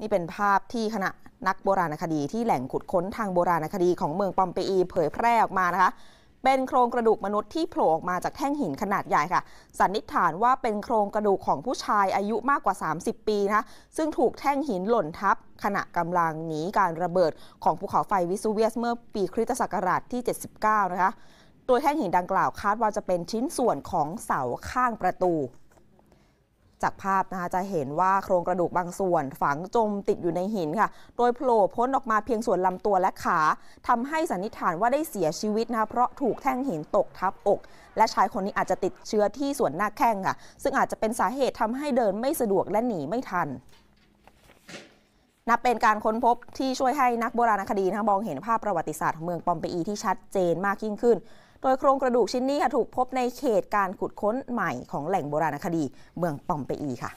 นี่เป็นภาพที่คณะนักโบราณคดีที่แหล่งขุดค้นทางโบราณคดีของเมืองปอมเปอีเผยแพร่ออกมานะคะเป็นโครงกระดูกมนุษย์ที่โผล่ออกมาจากแท่งหินขนาดใหญ่ค่ะ สันนิษฐานว่าเป็นโครงกระดูกของผู้ชายอายุมากกว่า 30 ปีนะซึ่งถูกแท่งหินหล่นทับขณะกำลังหนีการระเบิดของภูเขาไฟวิสูเวียสเมื่อปีคริสตศักราชที่ 79 นะคะตัวแท่งหินดังกล่าวคาดว่าจะเป็นชิ้นส่วนของเสาข้างประตูจากภาพ นะคะจะเห็นว่าโครงกระดูกบางส่วนฝังจมติดอยู่ในหินค่ะ โดยโผล่พ้นออกมาเพียงส่วนลำตัวและขา ทำให้สันนิษฐานว่าได้เสียชีวิตนะคะเพราะถูกแท่งหินตกทับอก และชายคนนี้อาจจะติดเชื้อที่ส่วนหน้าแข้งค่ะ ซึ่งอาจจะเป็นสาเหตุทำให้เดินไม่สะดวกและหนีไม่ทัน นับเป็นการค้นพบที่ช่วยให้นักโบราณคดีนะมองเห็นภาพประวัติศาสตร์ของเมืองปอมเปอีที่ชัดเจนมากยิ่งขึ้นโดยโครงกระดูกชิ้นนี้ค่ะถูกพบในเขตการขุดค้นใหม่ของแหล่งโบราณคดีเมืองปอมเปอีค่ะ